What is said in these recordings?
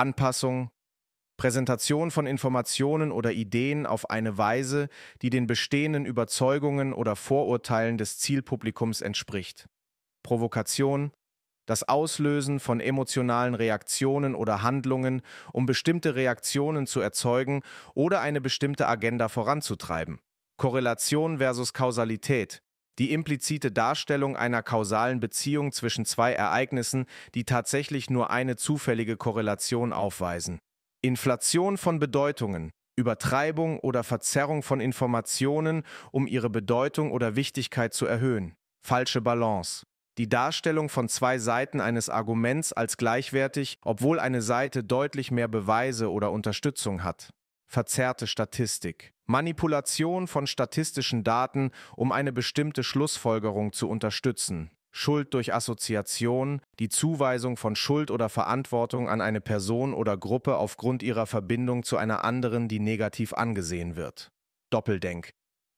Anpassung, Präsentation von Informationen oder Ideen auf eine Weise, die den bestehenden Überzeugungen oder Vorurteilen des Zielpublikums entspricht. Provokation, das Auslösen von emotionalen Reaktionen oder Handlungen, um bestimmte Reaktionen zu erzeugen oder eine bestimmte Agenda voranzutreiben. Korrelation versus Kausalität, die implizite Darstellung einer kausalen Beziehung zwischen zwei Ereignissen, die tatsächlich nur eine zufällige Korrelation aufweisen. Inflation von Bedeutungen, Übertreibung oder Verzerrung von Informationen, um ihre Bedeutung oder Wichtigkeit zu erhöhen. Falsche Balance. Die Darstellung von zwei Seiten eines Arguments als gleichwertig, obwohl eine Seite deutlich mehr Beweise oder Unterstützung hat verzerrte Statistik, Manipulation von statistischen Daten, um eine bestimmte Schlussfolgerung zu unterstützen, Schuld durch Assoziation, die Zuweisung von Schuld oder Verantwortung an eine Person oder Gruppe aufgrund ihrer Verbindung zu einer anderen, die negativ angesehen wird. Doppeldenk.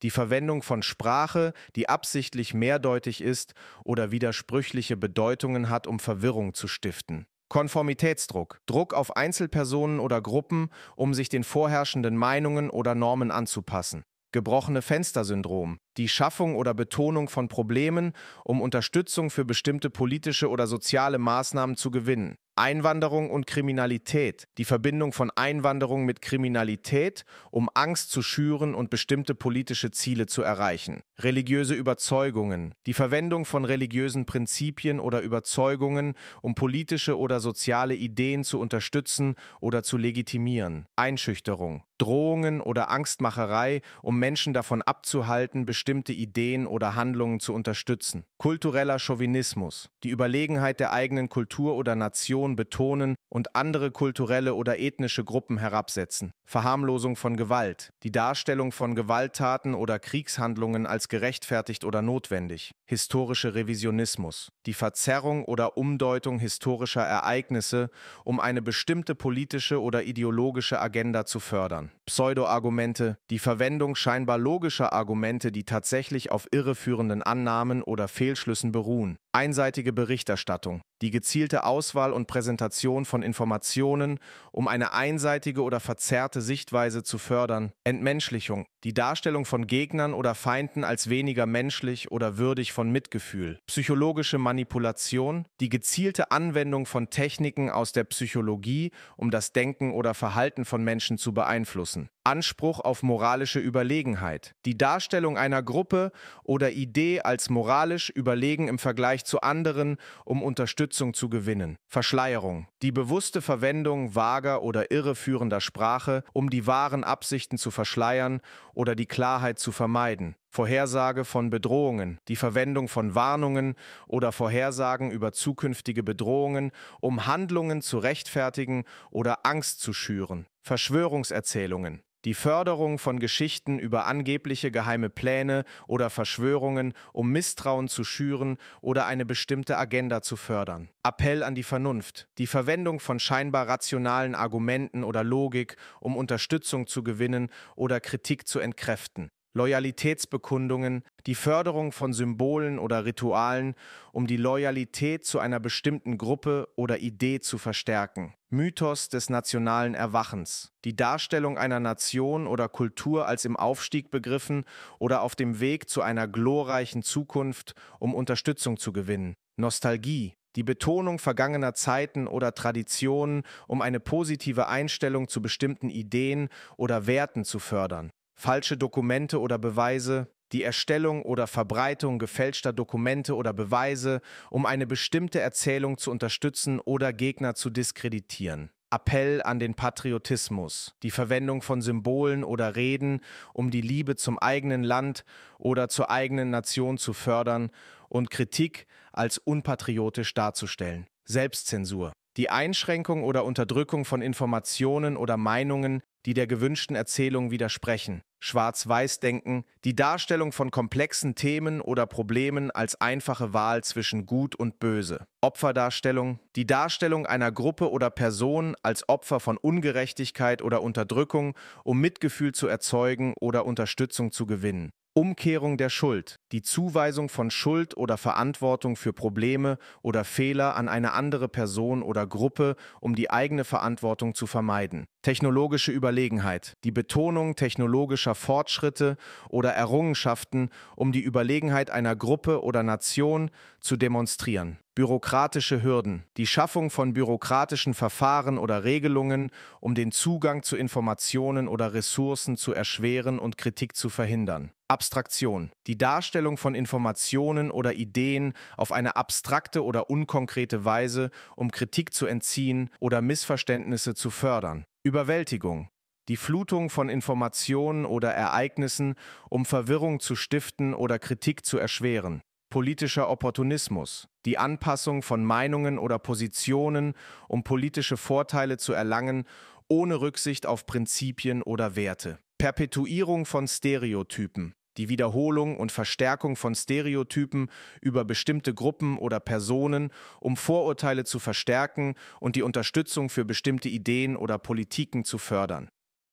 Die Verwendung von Sprache, die absichtlich mehrdeutig ist oder widersprüchliche Bedeutungen hat, um Verwirrung zu stiften. Konformitätsdruck, Druck auf Einzelpersonen oder Gruppen, um sich den vorherrschenden Meinungen oder Normen anzupassen. Gebrochene Fenstersyndrom, die Schaffung oder Betonung von Problemen, um Unterstützung für bestimmte politische oder soziale Maßnahmen zu gewinnen. Einwanderung und Kriminalität, die Verbindung von Einwanderung mit Kriminalität, um Angst zu schüren und bestimmte politische Ziele zu erreichen, religiöse Überzeugungen, die Verwendung von religiösen Prinzipien oder Überzeugungen, um politische oder soziale Ideen zu unterstützen oder zu legitimieren, Einschüchterung, Drohungen oder Angstmacherei, um Menschen davon abzuhalten, bestimmte Ideen oder Handlungen zu unterstützen. Kultureller Chauvinismus, die Überlegenheit der eigenen Kultur oder Nation betonen und andere kulturelle oder ethnische Gruppen herabsetzen. Verharmlosung von Gewalt, die Darstellung von Gewalttaten oder Kriegshandlungen als gerechtfertigt oder notwendig. Historische Revisionismus, die Verzerrung oder Umdeutung historischer Ereignisse, um eine bestimmte politische oder ideologische Agenda zu fördern. Pseudo-Argumente, die Verwendung scheinbar logischer Argumente, die tatsächlich auf irreführenden Annahmen oder Fehlschlüssen beruhen, einseitige Berichterstattung, die gezielte Auswahl und Präsentation von Informationen, um eine einseitige oder verzerrte Sichtweise zu fördern, Entmenschlichung, die Darstellung von Gegnern oder Feinden als weniger menschlich oder würdig von Mitgefühl, psychologische Manipulation, die gezielte Anwendung von Techniken aus der Psychologie, um das Denken oder Verhalten von Menschen zu beeinflussen, Anspruch auf moralische Überlegenheit, die Darstellung einer Gruppe oder Idee als moralisch überlegen im Vergleich zu anderen, um Unterstützung Unterstützung zu gewinnen. Verschleierung. Die bewusste Verwendung vager oder irreführender Sprache, um die wahren Absichten zu verschleiern oder die Klarheit zu vermeiden. Vorhersage von Bedrohungen, die Verwendung von Warnungen oder Vorhersagen über zukünftige Bedrohungen, um Handlungen zu rechtfertigen oder Angst zu schüren. Verschwörungserzählungen. Die Förderung von Geschichten über angebliche geheime Pläne oder Verschwörungen, um Misstrauen zu schüren oder eine bestimmte Agenda zu fördern. Appell an die Vernunft. Die Verwendung von scheinbar rationalen Argumenten oder Logik, um Unterstützung zu gewinnen oder Kritik zu entkräften. Loyalitätsbekundungen, die Förderung von Symbolen oder Ritualen, um die Loyalität zu einer bestimmten Gruppe oder Idee zu verstärken. Mythos des nationalen Erwachens, die Darstellung einer Nation oder Kultur als im Aufstieg begriffen oder auf dem Weg zu einer glorreichen Zukunft, um Unterstützung zu gewinnen. Nostalgie, die Betonung vergangener Zeiten oder Traditionen, um eine positive Einstellung zu bestimmten Ideen oder Werten zu fördern falsche Dokumente oder Beweise, die Erstellung oder Verbreitung gefälschter Dokumente oder Beweise, um eine bestimmte Erzählung zu unterstützen oder Gegner zu diskreditieren. Appell an den Patriotismus, die Verwendung von Symbolen oder Reden, um die Liebe zum eigenen Land oder zur eigenen Nation zu fördern und Kritik als unpatriotisch darzustellen. Selbstzensur. Die Einschränkung oder Unterdrückung von Informationen oder Meinungen, die der gewünschten Erzählung widersprechen, Schwarz-Weiß-Denken, die Darstellung von komplexen Themen oder Problemen als einfache Wahl zwischen Gut und Böse, Opferdarstellung, die Darstellung einer Gruppe oder Person als Opfer von Ungerechtigkeit oder Unterdrückung, um Mitgefühl zu erzeugen oder Unterstützung zu gewinnen. Umkehrung der Schuld, die Zuweisung von Schuld oder Verantwortung für Probleme oder Fehler an eine andere Person oder Gruppe, um die eigene Verantwortung zu vermeiden. Technologische Überlegenheit, die Betonung technologischer Fortschritte oder Errungenschaften, um die Überlegenheit einer Gruppe oder Nation zu demonstrieren. Bürokratische Hürden, die Schaffung von bürokratischen Verfahren oder Regelungen, um den Zugang zu Informationen oder Ressourcen zu erschweren und Kritik zu verhindern. Abstraktion, die Darstellung von Informationen oder Ideen auf eine abstrakte oder unkonkrete Weise, um Kritik zu entziehen oder Missverständnisse zu fördern. Überwältigung. Die Flutung von Informationen oder Ereignissen, um Verwirrung zu stiften oder Kritik zu erschweren. Politischer Opportunismus. Die Anpassung von Meinungen oder Positionen, um politische Vorteile zu erlangen, ohne Rücksicht auf Prinzipien oder Werte. Perpetuierung von Stereotypen die Wiederholung und Verstärkung von Stereotypen über bestimmte Gruppen oder Personen, um Vorurteile zu verstärken und die Unterstützung für bestimmte Ideen oder Politiken zu fördern